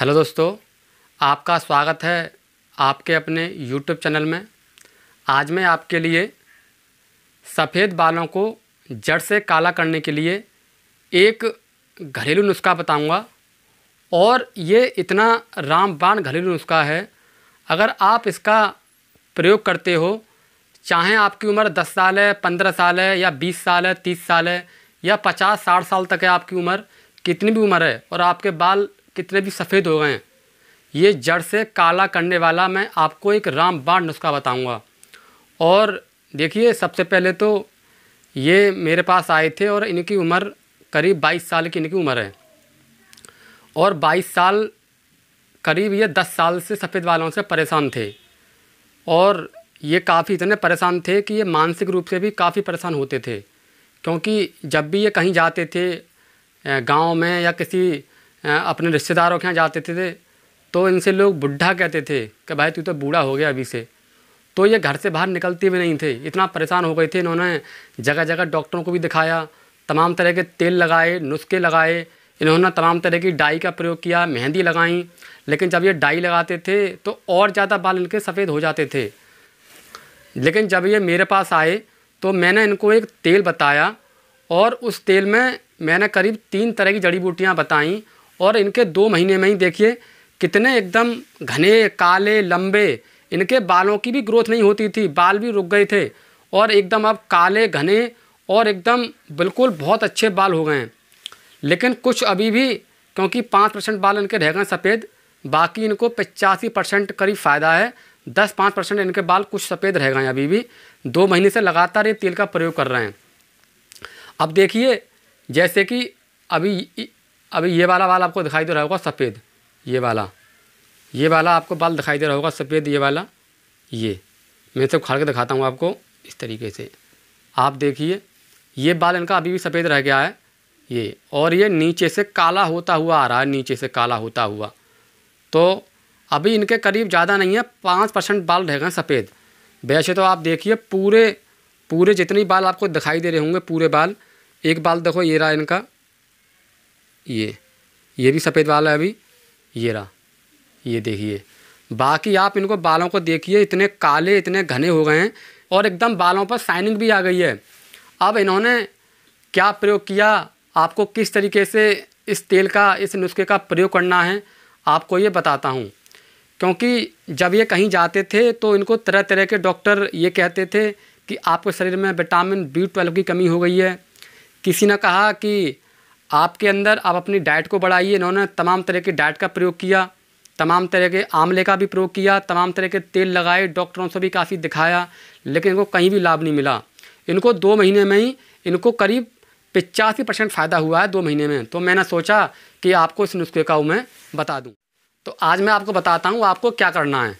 hello दोस्तों आपका स्वागत है आपके अपने यूट्यूब चैनल में आज मैं आपके लिए सफ़ेद बालों को जड़ से काला करने के लिए एक घरेलू नुस्खा बताऊंगा और ये इतना रामबाण घरेलू नुस्खा है अगर आप इसका प्रयोग करते हो चाहे आपकी उम्र 10 साल है 15 साल है या 20 साल है 30 साल है या 50 60 साल तक है आपकी उम्र कितनी भी उम्र है और आपके बाल कितने भी सफ़ेद हो गए हैं ये जड़ से काला करने वाला मैं आपको एक रामबाण नुस्खा बताऊंगा और देखिए सबसे पहले तो ये मेरे पास आए थे और इनकी उम्र करीब 22 साल की इनकी उम्र है और 22 साल करीब ये 10 साल से सफ़ेद वालों से परेशान थे और ये काफ़ी इतने परेशान थे कि ये मानसिक रूप से भी काफ़ी परेशान होते थे क्योंकि जब भी ये कहीं जाते थे गांव में या किसी अपने रिश्तेदारों के यहाँ जाते थे तो इनसे लोग बुढ़ा कहते थे कि भाई तू तो बूढ़ा हो गया अभी से तो ये घर से बाहर निकलते भी नहीं थे इतना परेशान हो गए थे इन्होंने जगह जगह डॉक्टरों को भी दिखाया तमाम तरह के तेल लगाए नुस्खे लगाए इन्होंने तमाम तरह की डाई का प्रयोग किया मेहंदी लगाई लेकिन जब ये डाई लगाते थे तो और ज़्यादा बाल इनके सफ़ेद हो जाते थे लेकिन जब ये मेरे पास आए तो मैंने इनको एक तेल बताया और उस तेल में मैंने करीब तीन तरह की जड़ी बूटियाँ बताईं और इनके दो महीने में ही देखिए कितने एकदम घने काले लंबे इनके बालों की भी ग्रोथ नहीं होती थी बाल भी रुक गए थे और एकदम अब काले घने और एकदम बिल्कुल बहुत अच्छे बाल हो गए हैं लेकिन कुछ अभी भी क्योंकि पाँच परसेंट बाल इनके रह गए सफ़ेद बाकी इनको पचासी परसेंट करीब फ़ायदा है दस पाँच परसेंट इनके बाल कुछ सफ़ेद रह गए हैं अभी भी दो महीने से लगातार ये तेल का प्रयोग कर रहे हैं अब देखिए जैसे कि अभी अभी ये वाला बाल आपको दिखाई दे रहा होगा सफ़ेद ये वाला ये वाला आपको बाल दिखाई दे रहा होगा सफ़ेद ये वाला ये मैं सब उखाड़ के दिखाता हूँ आपको इस तरीके से आप देखिए ये बाल इनका अभी भी सफ़ेद रह गया है ये और ये नीचे से काला होता हुआ आ रहा है नीचे से काला होता हुआ तो अभी इनके करीब ज़्यादा नहीं है पाँच परसेंट बाल रह गए सफ़ेद वैसे तो आप देखिए पूरे पूरे जितने बाल आपको दिखाई दे रहे होंगे पूरे बाल एक बाल देखो ये रहा इनका ये ये भी सफ़ेद बाल है अभी ये रहा ये देखिए बाकी आप इनको बालों को देखिए इतने काले इतने घने हो गए हैं और एकदम बालों पर शाइनिंग भी आ गई है अब इन्होंने क्या प्रयोग किया आपको किस तरीके से इस तेल का इस नुस्खे का प्रयोग करना है आपको ये बताता हूँ क्योंकि जब ये कहीं जाते थे तो इनको तरह तरह के डॉक्टर ये कहते थे कि आपके शरीर में विटामिन बी ट्वेल्व की कमी हो गई है किसी ने कहा कि आपके अंदर आप अपनी डाइट को बढ़ाइए इन्होंने तमाम तरह की डाइट का प्रयोग किया तमाम तरह के आमले का भी प्रयोग किया तमाम तरह के तेल लगाए डॉक्टरों से भी काफ़ी दिखाया लेकिन इनको कहीं भी लाभ नहीं मिला इनको दो महीने में ही इनको करीब पचासी परसेंट फ़ायदा हुआ है दो महीने में तो मैंने सोचा कि आपको इस नुस्खे का मैं बता दूँ तो आज मैं आपको बताता हूँ आपको क्या करना है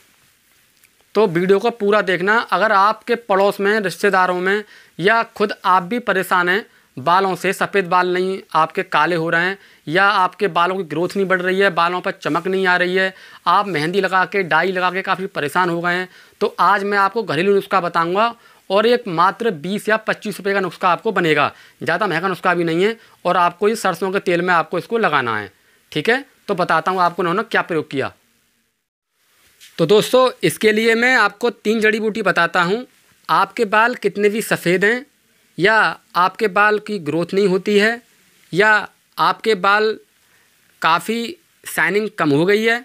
तो वीडियो को पूरा देखना अगर आपके पड़ोस में रिश्तेदारों में या खुद आप भी परेशान हैं बालों से सफ़ेद बाल नहीं आपके काले हो रहे हैं या आपके बालों की ग्रोथ नहीं बढ़ रही है बालों पर चमक नहीं आ रही है आप मेहंदी लगा के डाई लगा के काफ़ी परेशान हो गए हैं तो आज मैं आपको घरेलू नुस्खा बताऊंगा और एक मात्र 20 या 25 रुपए का नुस्खा आपको बनेगा ज़्यादा महंगा नुस्खा भी नहीं है और आपको इस सरसों के तेल में आपको इसको लगाना है ठीक है तो बताता हूँ आपको उन्होंने क्या प्रयोग किया तो दोस्तों इसके लिए मैं आपको तीन जड़ी बूटी बताता हूँ आपके बाल कितने भी सफ़ेद हैं या आपके बाल की ग्रोथ नहीं होती है या आपके बाल काफ़ी शाइनिंग कम हो गई है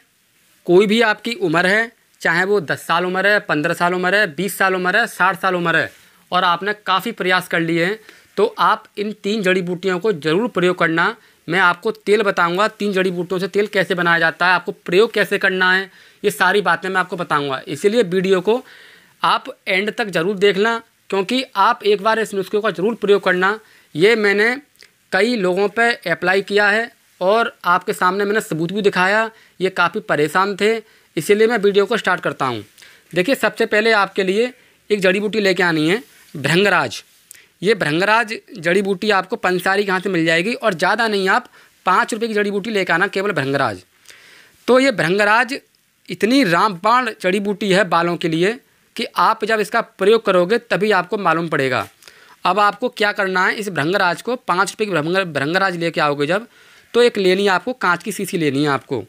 कोई भी आपकी उम्र है चाहे वो दस साल उम्र है पंद्रह साल उम्र है बीस साल उम्र है साठ साल उम्र है और आपने काफ़ी प्रयास कर लिए हैं तो आप इन तीन जड़ी बूटियों को ज़रूर प्रयोग करना मैं आपको तेल बताऊंगा तीन जड़ी बूटियों से तेल कैसे बनाया जाता है आपको प्रयोग कैसे करना है ये सारी बातें मैं आपको बताऊँगा इसीलिए वीडियो को आप एंड तक ज़रूर देखना क्योंकि आप एक बार इस नुस्खे का ज़रूर प्रयोग करना ये मैंने कई लोगों पर अप्लाई किया है और आपके सामने मैंने सबूत भी दिखाया ये काफ़ी परेशान थे इसीलिए मैं वीडियो को स्टार्ट करता हूँ देखिए सबसे पहले आपके लिए एक जड़ी बूटी लेके आनी है भृंगराज ये भृंगराज जड़ी बूटी आपको पंसारी के से मिल जाएगी और ज़्यादा नहीं आप पाँच रुपये की जड़ी बूटी लेके आना केवल भृंगराज तो ये भृंगराज इतनी रामबाण जड़ी बूटी है बालों के लिए कि आप जब इसका प्रयोग करोगे तभी आपको मालूम पड़ेगा अब आपको क्या करना है इस भ्रंगराज को पाँच रुपये की भ्रंगर भ्रंगराज लेके आओगे जब तो एक लेनी है आपको कांच की सीसी लेनी है आपको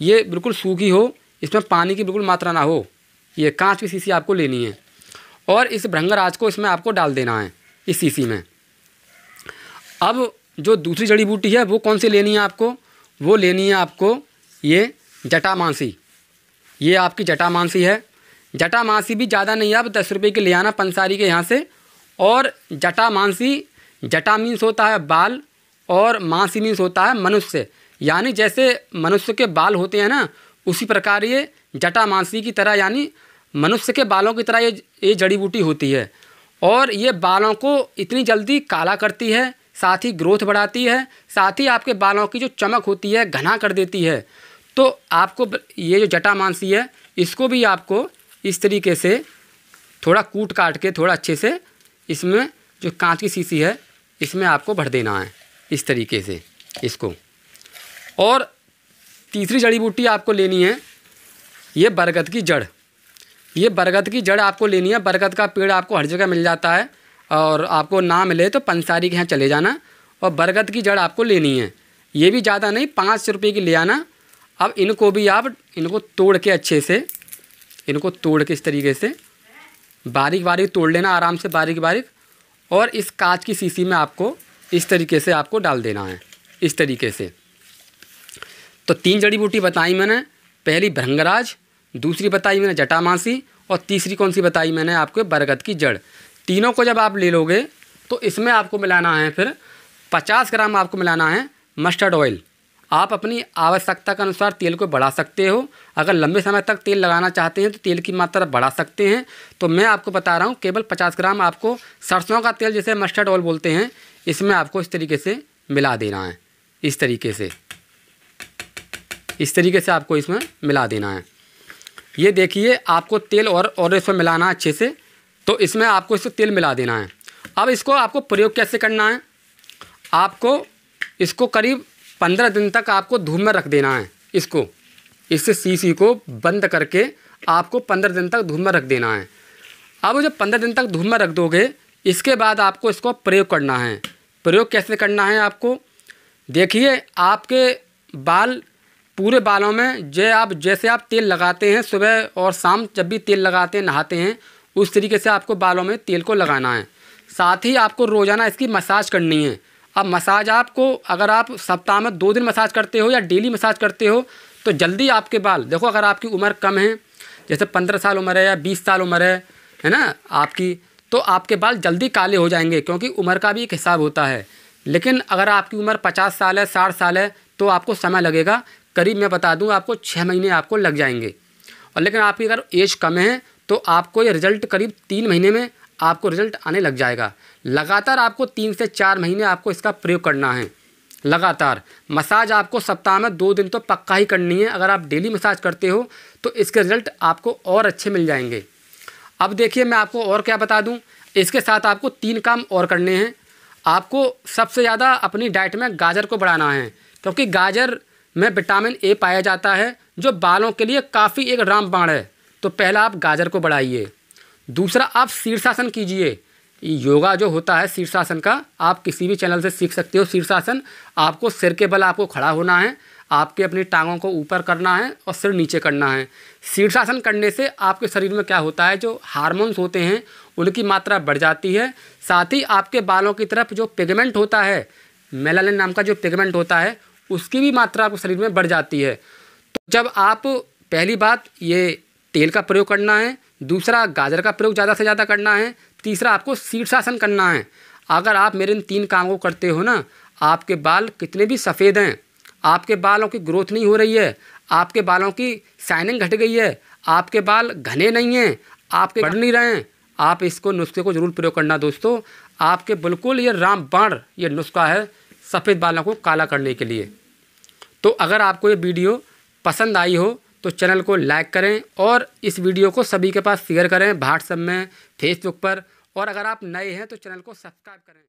ये बिल्कुल सूखी हो इसमें पानी की बिल्कुल मात्रा ना हो ये कांच की सीसी आपको लेनी है और इस भ्रंगराज को इसमें आपको डाल देना है इस सीसी में अब जो दूसरी जड़ी बूटी है वो कौन सी लेनी है आपको वो लेनी है आपको ये जटामांसी ये आपकी जटामांसी है जटा मांसी भी ज़्यादा नहीं है आप दस रुपये की ले आना पंसारी के यहाँ से और जटा मांसी जटा मीन्स होता है बाल और मांसी मीन्स होता है मनुष्य यानी जैसे मनुष्य के बाल होते हैं ना उसी प्रकार ये जटा मांसी की तरह यानी मनुष्य के बालों की तरह ये ये जड़ी बूटी होती है और ये बालों को इतनी जल्दी काला करती है साथ ही ग्रोथ बढ़ाती है साथ ही आपके बालों की जो चमक होती है घना कर देती है तो आपको ये जो जटा मानसी है इसको भी आपको इस तरीके से थोड़ा कूट काट के थोड़ा अच्छे से इसमें जो कांच की शीशी है इसमें आपको भर देना है इस तरीके से इसको और तीसरी जड़ी बूटी आपको लेनी है ये बरगद की जड़ ये बरगद की जड़ आपको लेनी है बरगद का पेड़ आपको हर जगह मिल जाता है और आपको ना मिले तो पंसारी के यहाँ चले जाना और बरगद की जड़ आपको लेनी है ये भी ज़्यादा नहीं पाँच रुपये की ले आना अब इनको भी आप इनको तोड़ के अच्छे से इनको तोड़ के इस तरीके से बारीक बारीक तोड़ लेना आराम से बारीक बारीक और इस कांच की सीसी में आपको इस तरीके से आपको डाल देना है इस तरीके से तो तीन जड़ी बूटी बताई मैंने पहली भ्रंगराज दूसरी बताई मैंने जटामासी और तीसरी कौन सी बताई मैंने आपको बरगद की जड़ तीनों को जब आप ले लोगे तो इसमें आपको मिलाना है फिर पचास ग्राम आपको मिलाना है मस्टर्ड ऑयल आप अपनी आवश्यकता के अनुसार तेल को बढ़ा सकते हो अगर लंबे समय तक तेल लगाना चाहते हैं तो तेल की मात्रा बढ़ा सकते हैं तो मैं आपको बता रहा हूँ केवल पचास ग्राम आपको सरसों का तेल जैसे मस्टर्ड ऑयल बोलते हैं इसमें आपको इस तरीके से मिला देना है इस तरीके से इस तरीके से आपको इसमें मिला देना है ये देखिए आपको तेल और और इसमें मिलाना है अच्छे से तो इसमें आपको इसको तेल मिला देना है अब इसको आपको प्रयोग कैसे करना है आपको इसको करीब पंद्रह दिन तक आपको धूप में रख देना है इसको इससे सीसी को बंद करके आपको पंद्रह दिन तक धूप में रख देना है अब जब पंद्रह दिन तक धूप में रख दोगे इसके बाद आपको इसको प्रयोग करना है प्रयोग कैसे करना है आपको देखिए आपके बाल पूरे बालों में जे आप जैसे आप तेल लगाते हैं सुबह और शाम जब भी तेल लगाते हैं नहाते हैं उस तरीके से आपको बालों में तेल को लगाना है साथ ही आपको रोज़ाना इसकी मसाज करनी है अब मसाज आपको अगर आप सप्ताह में दो दिन मसाज करते हो या डेली मसाज करते हो तो जल्दी आपके बाल देखो अगर आपकी उम्र कम है जैसे पंद्रह साल उम्र है या बीस साल उम्र है है ना आपकी तो आपके बाल जल्दी काले हो जाएंगे क्योंकि उम्र का भी एक हिसाब होता है लेकिन अगर आपकी उम्र पचास साल है साठ साल है तो आपको समय लगेगा करीब मैं बता दूँ आपको छः महीने आपको लग जाएंगे और लेकिन आपकी अगर एज कम है तो आपको ये रिज़ल्ट करीब तीन महीने में आपको रिज़ल्ट आने लग जाएगा लगातार आपको तीन से चार महीने आपको इसका प्रयोग करना है लगातार मसाज आपको सप्ताह में दो दिन तो पक्का ही करनी है अगर आप डेली मसाज करते हो तो इसके रिज़ल्ट आपको और अच्छे मिल जाएंगे अब देखिए मैं आपको और क्या बता दूं इसके साथ आपको तीन काम और करने हैं आपको सबसे ज़्यादा अपनी डाइट में गाजर को बढ़ाना है क्योंकि गाजर में विटामिन ए पाया जाता है जो बालों के लिए काफ़ी एक रामबाण है तो पहला आप गाजर को बढ़ाइए दूसरा आप शीर्षासन कीजिए योगा जो होता है शीर्षासन का आप किसी भी चैनल से सीख सकते हो शीर्षासन आपको सिर के बल आपको खड़ा होना है आपके अपनी टांगों को ऊपर करना है और सिर नीचे करना है शीर्षासन करने से आपके शरीर में क्या होता है जो हार्मोन्स होते हैं उनकी मात्रा बढ़ जाती है साथ ही आपके बालों की तरफ जो पिगमेंट होता है मेलानिन नाम का जो पिगमेंट होता है उसकी भी मात्रा आपके शरीर में बढ़ जाती है तो जब आप पहली बात ये तेल का प्रयोग करना है दूसरा गाजर का प्रयोग ज़्यादा से ज़्यादा करना है तीसरा आपको शीर्षासन करना है अगर आप मेरे इन तीन काम को करते हो ना आपके बाल कितने भी सफ़ेद हैं आपके बालों की ग्रोथ नहीं हो रही है आपके बालों की शाइनिंग घट गई है आपके बाल घने नहीं हैं आपके बढ़ नहीं रहे हैं आप इसको नुस्खे को ज़रूर प्रयोग करना दोस्तों आपके बिल्कुल ये राम बाण ये नुस्खा है सफ़ेद बालों को काला करने के लिए तो अगर आपको ये वीडियो पसंद आई हो तो चैनल को लाइक करें और इस वीडियो को सभी के पास शेयर करें व्हाट्सएप में फेसबुक पर और अगर आप नए हैं तो चैनल को सब्सक्राइब करें